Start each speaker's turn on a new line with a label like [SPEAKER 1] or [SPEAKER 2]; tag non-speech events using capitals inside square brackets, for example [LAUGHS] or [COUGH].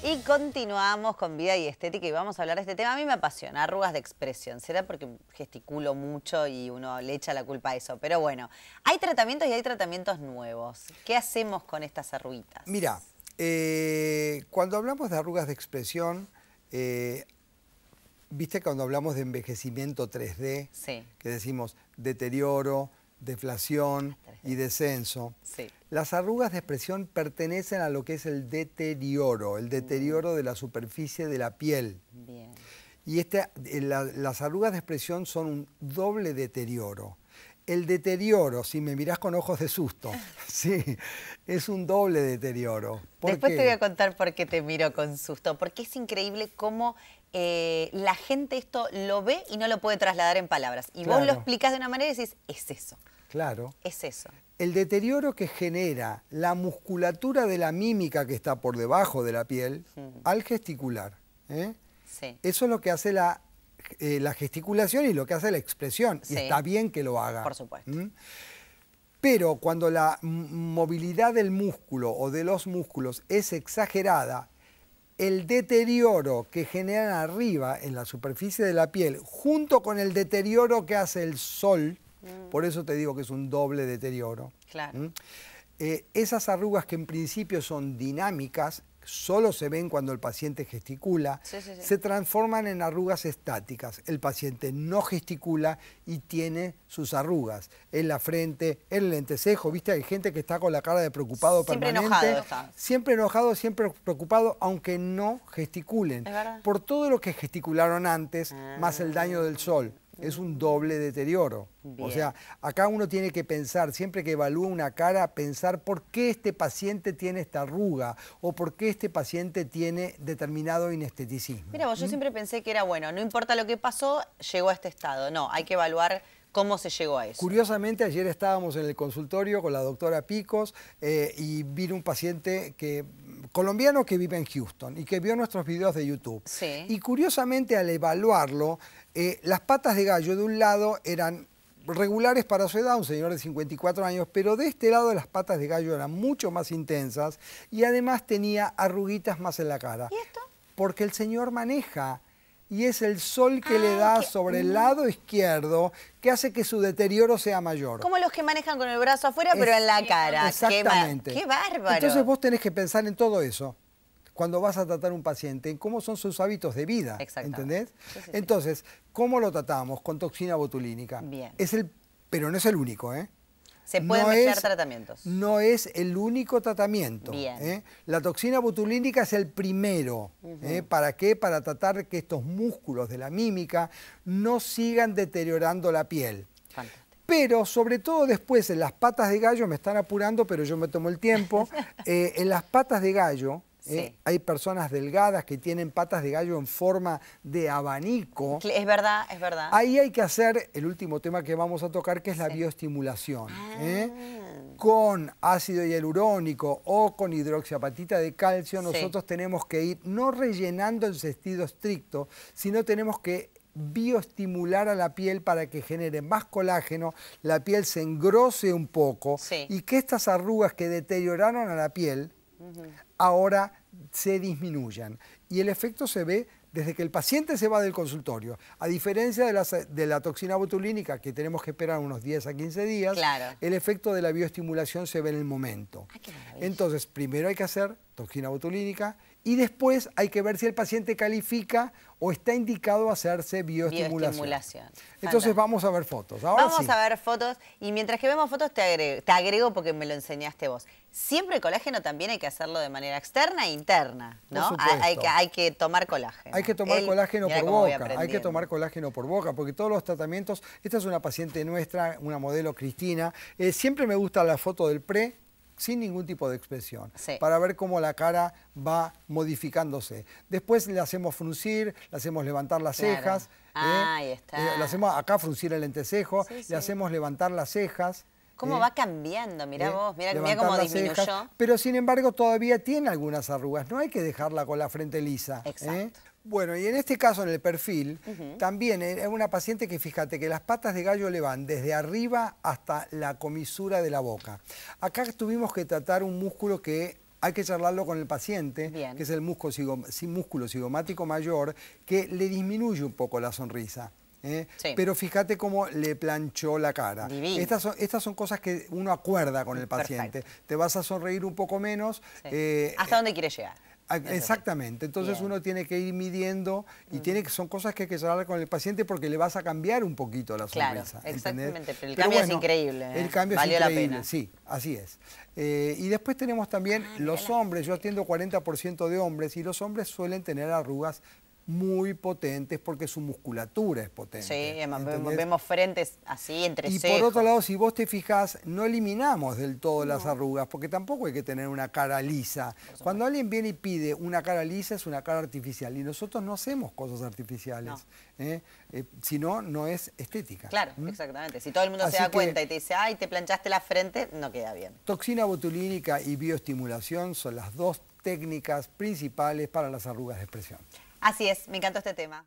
[SPEAKER 1] Y continuamos con vida y estética y vamos a hablar de este tema. A mí me apasiona, arrugas de expresión. Será porque gesticulo mucho y uno le echa la culpa a eso. Pero bueno, hay tratamientos y hay tratamientos nuevos. ¿Qué hacemos con estas arruguitas?
[SPEAKER 2] Mira, eh, cuando hablamos de arrugas de expresión, eh, viste cuando hablamos de envejecimiento 3D, que decimos deterioro, deflación ah, y descenso, las arrugas de expresión pertenecen a lo que es el deterioro, el deterioro de la superficie de la piel. Y este, eh, las arrugas de expresión son un doble deterioro el deterioro, si me mirás con ojos de susto, [LAUGHS] sí, es un doble deterioro. Después te voy a
[SPEAKER 1] contar por qué te miro con susto, porque es increíble cómo eh, la gente esto lo ve y no lo puede trasladar en palabras. Y vos lo explicas de una manera y decís, es eso. Claro. Es eso.
[SPEAKER 2] El deterioro que genera la musculatura de la mímica que está por debajo de la piel mm. al gesticular. ¿eh? Eso es lo que hace la eh, la gesticulación y lo que hace la expresión. Y está bien que lo haga. Por supuesto. ¿Mm? Pero cuando la movilidad del músculo o de los músculos es exagerada, el deterioro que generan arriba en la superficie de la piel, junto con el deterioro que hace el sol, mm. por eso te digo que es un doble deterioro. Claro. ¿Mm? Eh, esas arrugas que en principio son dinámicas, solo se ven cuando el paciente gesticula, se transforman en arrugas estáticas. El paciente no gesticula y tiene sus arrugas en la frente, en el entrecejo. Viste, hay gente que está con la cara de preocupado siempre Enojado Siempre enojado, siempre preocupado, aunque no gesticulen. Por todo lo que gesticularon antes, ah. más el daño del sol es un doble deterioro. O sea, acá uno tiene que pensar, siempre que evalúa una cara, pensar por qué este paciente tiene esta arruga o por qué este paciente tiene determinado inesteticismo. Mira, vos, yo ¿Mm? siempre
[SPEAKER 1] pensé que era bueno, no importa lo que pasó, llegó a este estado. No, hay que evaluar ¿Cómo se llegó a eso?
[SPEAKER 2] Curiosamente, ayer estábamos en el consultorio con la doctora Picos eh, y vino un paciente que colombiano que vive en Houston y que vio nuestros videos de YouTube. Y curiosamente al evaluarlo, eh, las patas de gallo de un lado eran regulares para su edad, un señor de 54 años, pero de este lado las patas de gallo eran mucho más intensas y además tenía arruguitas más en la cara. ¿Y esto? Porque el señor maneja y es el sol que le da sobre el lado izquierdo que hace que su deterioro sea mayor.
[SPEAKER 1] Como los que manejan con el brazo afuera, pero en la cara. Exactamente. Qué, bárbaro. Entonces
[SPEAKER 2] vos tenés que pensar en todo eso cuando vas a tratar a un paciente, en cómo son sus hábitos de vida, Exactamente. ¿entendés? Entonces, ¿cómo lo tratamos? Con toxina botulínica. Bien. Es el, pero no es el único, ¿eh? Se pueden no es,
[SPEAKER 1] tratamientos.
[SPEAKER 2] No es el único tratamiento. ¿eh? La toxina botulínica es el primero. ¿eh? ¿Para qué? Para tratar que estos músculos de la mímica no sigan deteriorando la piel. Pero sobre todo después en las patas de gallo, me están apurando, pero yo me tomo el tiempo, [LAUGHS] eh, en las patas de gallo ¿eh? hay personas delgadas que tienen patas de gallo en forma de abanico. Es
[SPEAKER 1] verdad, es verdad. Ahí
[SPEAKER 2] hay que hacer el último tema que vamos a tocar, que es la bioestimulación. Ah. ¿eh? Con ácido hialurónico o con hidroxiapatita de calcio, nosotros tenemos que ir no rellenando el sentido estricto, sino tenemos que bioestimular a la piel para que genere más colágeno, la piel se engrose un poco y que estas arrugas que deterioraron a la piel, ahora se disminuyan y el efecto se ve desde que el paciente se va del consultorio. A diferencia de la, toxina botulínica, que tenemos que esperar unos 10 a 15 días, el efecto de la bioestimulación se ve en el momento. Ah, Entonces, primero hay que hacer toxina botulínica y después hay que ver si el paciente califica o está indicado a hacerse bioestimulación. Entonces vamos a ver fotos. vamos a
[SPEAKER 1] ver fotos y mientras que vemos fotos te agrego, te agrego porque me lo enseñaste vos. Siempre el colágeno también hay que hacerlo de manera externa e interna,
[SPEAKER 2] ¿no? Hay
[SPEAKER 1] hay que tomar colágeno. Hay que tomar colágeno por boca, hay que tomar
[SPEAKER 2] colágeno por boca, porque todos los tratamientos, esta es una paciente nuestra, una modelo Cristina, eh, siempre me gusta la foto del pre, sin ningún tipo de expresión, para ver cómo la cara va modificándose. Después le hacemos fruncir, le hacemos levantar las cejas. ¿eh? ahí está. Eh, le hacemos acá fruncir el entrecejo, le hacemos levantar las cejas. ¿Cómo ¿Eh? va
[SPEAKER 1] cambiando? Mirá ¿Eh? vos, mirá, cómo disminuyó.
[SPEAKER 2] pero sin embargo todavía tiene algunas arrugas, no hay que dejarla con la frente lisa. ¿eh? Exacto. Bueno, y en este caso, en el perfil, también es una paciente que fíjate que las patas de gallo le van desde arriba hasta la comisura de la boca. Acá tuvimos que tratar un músculo que hay que charlarlo con el paciente, que es el músculo, músculo cigomático mayor, que le disminuye un poco la sonrisa. ¿eh? Pero fíjate cómo le planchó la cara. Estas son, cosas que uno acuerda con el paciente. Te vas a sonreír un poco menos. Eh,
[SPEAKER 1] ¿Hasta eh, dónde quieres llegar?
[SPEAKER 2] Exactamente, entonces uno tiene que ir midiendo y son cosas que hay que hablar con el paciente porque le vas a cambiar un poquito la sonrisa. Claro, exactamente, pero el cambio es increíble. El cambio es increíble, la pena. sí, así es. y después tenemos también ah, los hombres, yo atiendo 40% de hombres y los hombres suelen tener arrugas muy potentes porque su musculatura es potente.
[SPEAKER 1] Sí, vemos frentes así, entre Y por otro
[SPEAKER 2] lado, si vos te fijás, no eliminamos del todo las arrugas, porque tampoco hay que tener una cara lisa. Cuando alguien viene y pide una cara lisa, es una cara artificial. Y nosotros no hacemos cosas artificiales. ¿eh? Eh, si no, no es estética.
[SPEAKER 1] Claro, exactamente. Si todo el mundo se da cuenta y te dice, ay, te planchaste la frente, no queda bien.
[SPEAKER 2] Toxina botulínica y bioestimulación son las dos técnicas principales para las arrugas de expresión.
[SPEAKER 1] Así es, me encantó este tema.